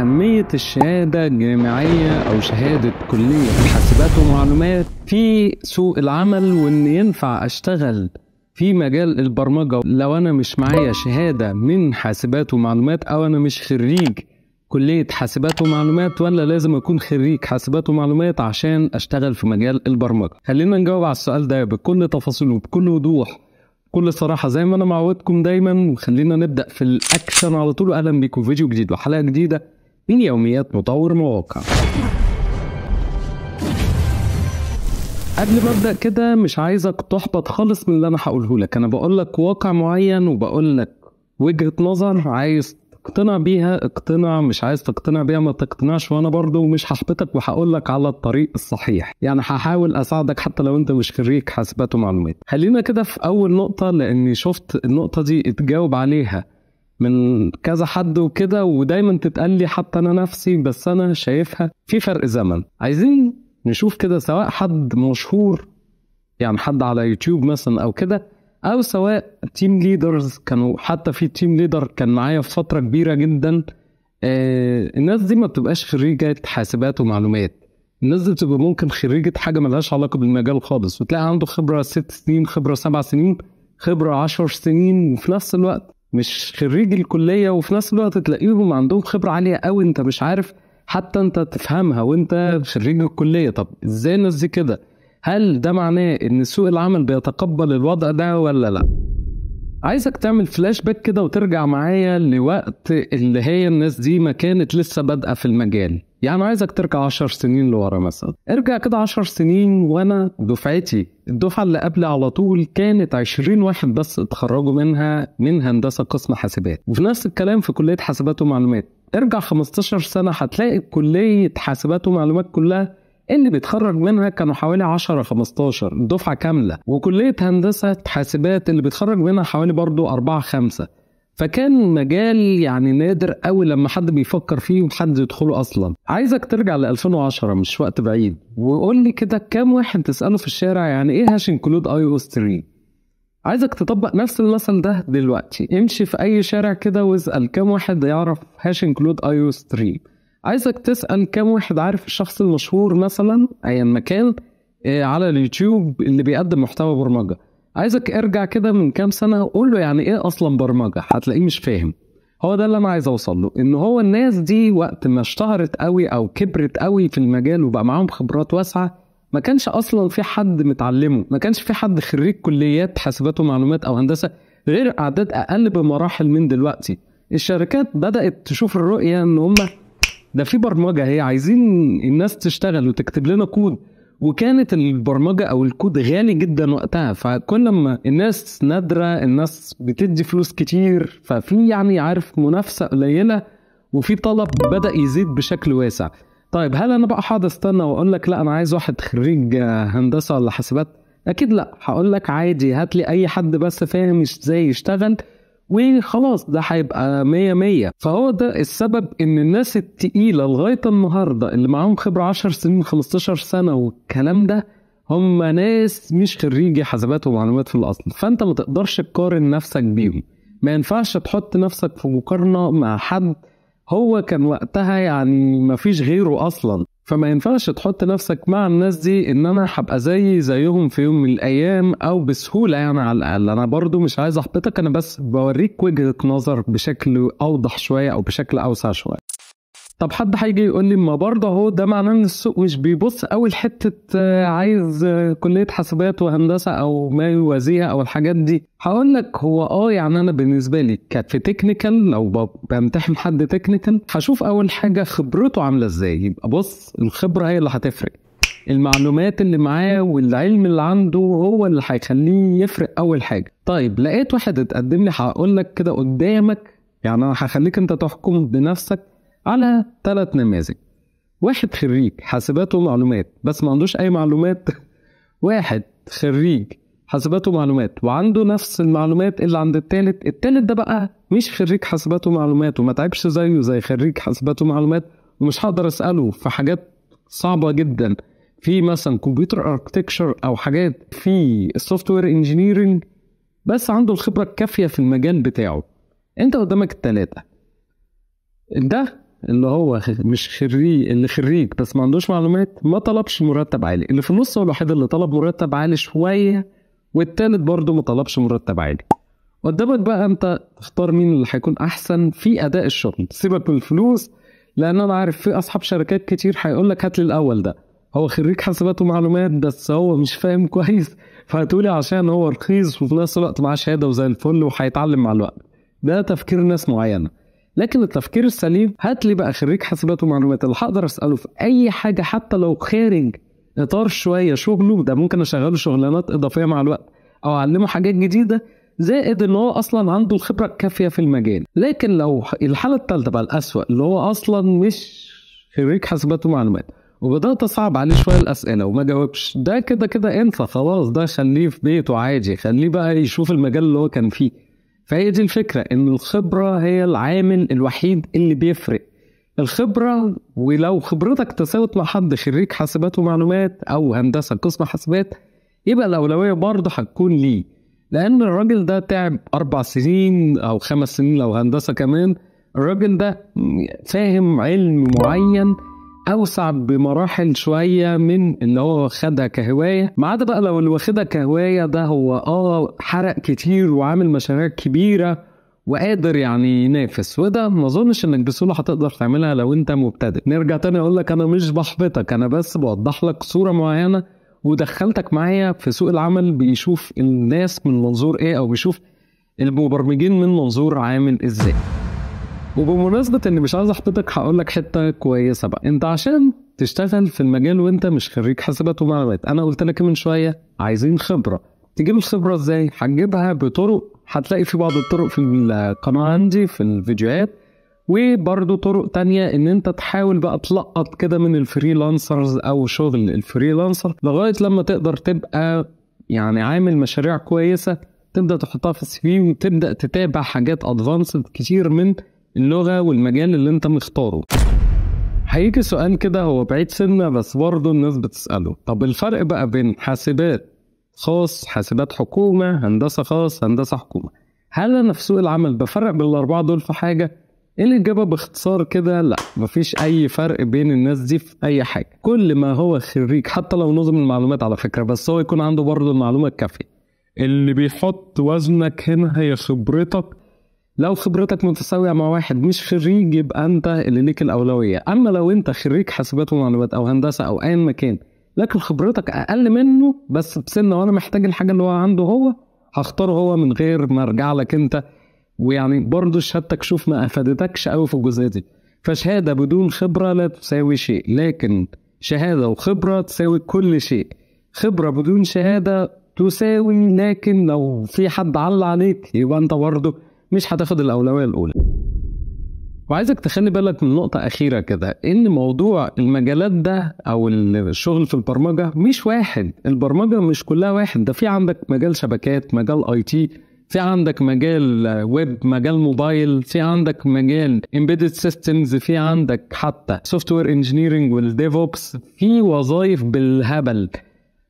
أهمية الشهادة الجامعية أو شهادة كلية حاسبات ومعلومات في سوق العمل وإن ينفع أشتغل في مجال البرمجة لو أنا مش معايا شهادة من حاسبات ومعلومات أو أنا مش خريج كلية حاسبات ومعلومات ولا لازم أكون خريج حاسبات ومعلومات عشان أشتغل في مجال البرمجة خلينا نجاوب على السؤال ده بكل تفاصيله بكل وضوح كل صراحة زي ما أنا معودكم دايما وخلينا نبدأ في الأكشن على طول أهلا بيكم فيديو جديد وحلقة جديدة من يوميات مطور مواقع قبل ما ابدا كده مش عايزك تحبط خالص من اللي انا هقوله لك انا بقول لك واقع معين وبقول لك وجهه نظر عايز تقتنع بيها اقتنع مش عايز تقتنع بيها ما تقتنعش وانا برضو مش هحبطك وهقول لك على الطريق الصحيح يعني هحاول اساعدك حتى لو انت مش خريج حاسبات ومعلومات خلينا كده في اول نقطه لاني شفت النقطه دي اتجاوب عليها من كذا حد وكده ودايما تتقال لي حتى انا نفسي بس انا شايفها في فرق زمن عايزين نشوف كده سواء حد مشهور يعني حد على يوتيوب مثلا او كده او سواء تيم ليدرز كانوا حتى في تيم ليدر كان معايا في فتره كبيره جدا آه الناس دي ما بتبقاش خريجه حاسبات ومعلومات الناس دي بتبقى ممكن خريجه حاجه ملهاش علاقه بالمجال خالص وتلاقي عنده خبره ست سنين خبره سبع سنين خبره عشر سنين وفي نفس الوقت مش خريج الكليه وفي نفس الوقت تلاقيهم عندهم خبره عاليه قوي انت مش عارف حتى انت تفهمها وانت خريج الكليه طب ازاي الناس دي كده هل ده معناه ان سوق العمل بيتقبل الوضع ده ولا لا عايزك تعمل فلاش باك كده وترجع معايا لوقت اللي هي الناس دي ما كانت لسه بادئه في المجال يعني عايزك ترجع 10 سنين لورا مثلا ارجع كده 10 سنين وانا دفعتي الدفعه اللي قبل على طول كانت 20 واحد بس اتخرجوا منها من هندسه قسم حاسبات وفي نفس الكلام في كليه حاسبات ومعلومات ارجع 15 سنه هتلاقي كليه حاسبات ومعلومات كلها اللي بيتخرج منها كانوا حوالي 10 15 دفعه كامله وكليه هندسه حاسبات اللي بيتخرج منها حوالي برضه 4 5 فكان مجال يعني نادر قوي لما حد بيفكر فيه وحد يدخله اصلا عايزك ترجع ل 2010 مش وقت بعيد وقول لي كده كام واحد تساله في الشارع يعني ايه هاش انكلود اي او 3 عايزك تطبق نفس المثل ده دلوقتي امشي في اي شارع كده واسال كام واحد يعرف هاش انكلود اي او 3 عايزك تسال كام واحد عارف الشخص المشهور مثلا ايا مكان آه، على اليوتيوب اللي بيقدم محتوى برمجه عايزك ارجع كده من كام سنه قول له يعني ايه اصلا برمجه هتلاقيه مش فاهم هو ده اللي انا عايز اوصل له ان هو الناس دي وقت ما اشتهرت قوي او كبرت قوي في المجال وبقى معاهم خبرات واسعه ما كانش اصلا في حد متعلمه ما كانش في حد خريج كليات حاسبات ومعلومات او هندسه غير اعداد اقل بمراحل من دلوقتي الشركات بدات تشوف الرؤيه ان هم ده في برمجه هي عايزين الناس تشتغل وتكتب لنا كود وكانت البرمجه او الكود غالي جدا وقتها فكل ما الناس نادره الناس بتدي فلوس كتير ففي يعني عارف منافسه قليله وفي طلب بدا يزيد بشكل واسع طيب هل انا بقى هقعد استنى واقول لك لا انا عايز واحد خريج آه، هندسه ولا حاسبات اكيد لا هقول لك عادي هات لي اي حد بس فاهم ازاي يشتغل وخلاص ده هيبقى 100 100 فهو ده السبب ان الناس التقيله لغايه النهارده اللي معاهم خبره 10 سنين 15 سنه والكلام ده هم ناس مش خريجي حسابات ومعلومات في الاصل فانت ما تقدرش تقارن نفسك بيهم ما ينفعش تحط نفسك في مقارنه مع حد هو كان وقتها يعني ما فيش غيره اصلا فما ينفعش تحط نفسك مع الناس دي ان انا هبقى زي زيهم في يوم من الايام او بسهوله يعني على الاقل انا برضو مش عايز احبطك انا بس بوريك وجهه نظر بشكل اوضح شويه او بشكل اوسع شويه طب حد هيجي يقول لي ما برضه اهو ده معناه ان السوق مش بيبص قوي لحته آه، عايز آه، كليه حاسبات وهندسه او ما يوازيها او الحاجات دي هقول لك هو اه يعني انا بالنسبه لي في تكنيكال لو بمتحن حد تكنيكال هشوف اول حاجه خبرته عامله ازاي يبقى بص الخبره هي اللي هتفرق المعلومات اللي معاه والعلم اللي عنده هو اللي هيخليه يفرق اول حاجه طيب لقيت واحد اتقدم لي هقول لك كده قدامك يعني انا هخليك انت تحكم بنفسك على ثلاث نماذج واحد خريج حاسبات ومعلومات بس ما عندوش أي معلومات واحد خريج حاسبات ومعلومات وعنده نفس المعلومات اللي عند التالت التالت ده بقى مش خريج حاسبات ومعلومات وما تعبش زيه زي خريج حاسبات ومعلومات ومش هقدر أسأله في حاجات صعبة جدا في مثلا كمبيوتر اركتكشر او حاجات في السوفت وير انجينيرنج بس عنده الخبره الكافيه في المجال بتاعه انت قدامك التلاته ده اللي هو مش خريج اللي خريج بس ما عندوش معلومات ما طلبش مرتب عالي اللي في النص هو الوحيد اللي طلب مرتب عالي شويه والتالت برضه ما طلبش مرتب عالي قدامك بقى انت تختار مين اللي هيكون احسن في اداء الشغل سيبك من الفلوس لان انا عارف في اصحاب شركات كتير هيقول لك هات لي الاول ده هو خريج حاسبات ومعلومات بس هو مش فاهم كويس فهتقولي عشان هو رخيص وفي نفس الوقت معاه شهاده وزي الفل وهيتعلم مع الوقت ده تفكير ناس معينه لكن التفكير السليم هات لي بقى خريج حاسبات ومعلومات اللي هقدر اساله في اي حاجه حتى لو خارج اطار شويه شغله ده ممكن اشغله شغلانات اضافيه مع الوقت او اعلمه حاجات جديده زائد ان هو اصلا عنده الخبره الكافيه في المجال لكن لو الحاله الثالثه بقى الاسوأ اللي هو اصلا مش خريج حاسبات ومعلومات وبدات اصعب عليه شويه الاسئله وما جاوبش ده كده كده انسى خلاص ده خليه في بيته عادي خليه بقى يشوف المجال اللي هو كان فيه فهي دي الفكره ان الخبره هي العامل الوحيد اللي بيفرق الخبره ولو خبرتك تساوت مع حد شريك حاسبات ومعلومات او هندسه قسم حاسبات يبقى الاولويه برضه هتكون ليه لان الراجل ده تعب اربع سنين او خمس سنين لو هندسه كمان الراجل ده فاهم علم معين أوصعب بمراحل شوية من اللي هو خدها كهواية ما عدا بقى لو اللي واخدها كهواية ده هو آه حرق كتير وعامل مشاريع كبيرة وقادر يعني ينافس وده ما اظنش انك بسهوله هتقدر تعملها لو انت مبتدئ نرجع تاني اقول لك انا مش بحبطك انا بس بوضح لك صوره معينه ودخلتك معايا في سوق العمل بيشوف الناس من منظور ايه او بيشوف المبرمجين من منظور عامل ازاي وبمناسبة اني مش عايز احبطك هقول لك حتة كويسة بقى انت عشان تشتغل في المجال وانت مش خريج حاسبات ومعلومات انا قلت لك من شوية عايزين خبرة تجيب الخبرة ازاي هتجيبها بطرق هتلاقي في بعض الطرق في القناة عندي في الفيديوهات وبرضه طرق تانية ان انت تحاول بقى تلقط كده من الفريلانسرز او شغل الفريلانسر لغاية لما تقدر تبقى يعني عامل مشاريع كويسة تبدا تحطها في السي في وتبدا تتابع حاجات ادفانسد كتير من اللغه والمجال اللي انت مختاره هيجي سؤال كده هو بعيد سنة بس برضه الناس بتسأله طب الفرق بقى بين حاسبات خاص حاسبات حكومة هندسة خاص هندسة حكومة هل أنا في سوق العمل بفرق بين الأربعة دول في حاجة؟ إيه الإجابة باختصار كده لا مفيش أي فرق بين الناس دي في أي حاجة كل ما هو خريج حتى لو نظم المعلومات على فكرة بس هو يكون عنده برضه المعلومة الكافية اللي بيحط وزنك هنا هي خبرتك لو خبرتك متساويه مع واحد مش خريج يبقى انت اللي ليك الاولويه اما لو انت خريج حاسبات ومعلومات او هندسه او ايا مكان لكن خبرتك اقل منه بس بسنه وانا محتاج الحاجه اللي هو عنده هو هختاره هو من غير ما ارجع لك انت ويعني برضه شهادتك شوف ما افادتكش قوي في الجزئيه دي فشهاده بدون خبره لا تساوي شيء لكن شهاده وخبره تساوي كل شيء خبره بدون شهاده تساوي لكن لو في حد علق عليك يبقى انت برضه مش هتاخد الاولويه الاولى وعايزك تخلي بالك من نقطة أخيرة كده إن موضوع المجالات ده أو الشغل في البرمجة مش واحد البرمجة مش كلها واحد ده في عندك مجال شبكات مجال أي تي في عندك مجال ويب مجال موبايل في عندك مجال امبيدد سيستمز في عندك حتى سوفت وير انجينيرنج والديف اوبس في وظائف بالهبل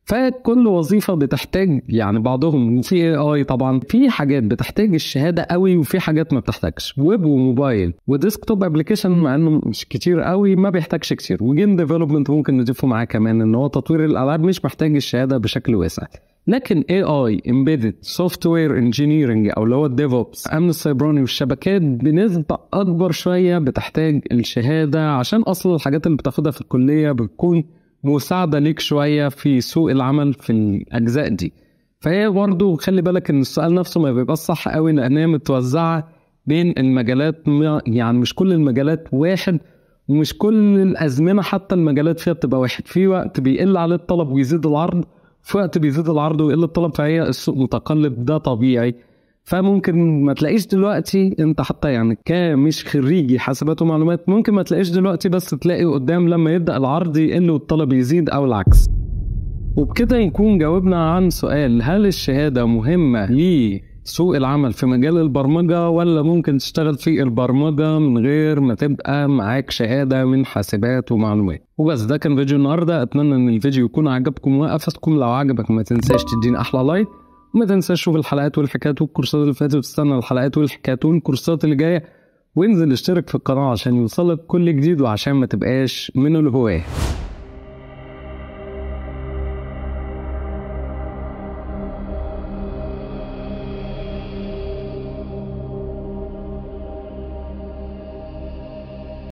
فكل وظيفه بتحتاج يعني بعضهم في اي اي طبعا في حاجات بتحتاج الشهاده قوي وفي حاجات ما بتحتاجش ويب وموبايل وديسكتوب ابلكيشن مع انه مش كتير قوي ما بيحتاجش كتير وجيم ديفلوبمنت ممكن نضيفه معاه كمان ان هو تطوير الالعاب مش محتاج الشهاده بشكل واسع لكن اي اي امبيدد سوفت وير انجينيرنج او اللي هو الديف اوبس امن السيبراني والشبكات بنسبه اكبر شويه بتحتاج الشهاده عشان اصلا الحاجات اللي بتاخدها في الكليه بتكون مساعده ليك شويه في سوق العمل في الاجزاء دي فهي برضه خلي بالك ان السؤال نفسه ما بيبقاش صح قوي لان هي متوزعه بين المجالات يعني مش كل المجالات واحد ومش كل الازمنه حتى المجالات فيها بتبقى واحد في وقت بيقل عليه الطلب ويزيد العرض في وقت بيزيد العرض ويقل الطلب فهي السوق متقلب ده طبيعي فممكن ما تلاقيش دلوقتي انت حتى يعني كمش خريجي حاسبات ومعلومات ممكن ما تلاقيش دلوقتي بس تلاقي قدام لما يبدا العرض يقل والطلب يزيد او العكس وبكده نكون جاوبنا عن سؤال هل الشهاده مهمه لسوق العمل في مجال البرمجه ولا ممكن تشتغل في البرمجه من غير ما تبقى معاك شهاده من حاسبات ومعلومات وبس ده كان فيديو النهارده اتمنى ان الفيديو يكون عجبكم وافادكم لو عجبك ما تنساش تديني احلى لايك وما تنساش شوف الحلقات والحكايات والكورسات اللي فاتت وتستنى الحلقات والحكايات والكورسات اللي جايه وانزل اشترك في القناه عشان يوصلك كل جديد وعشان ما تبقاش من الهواه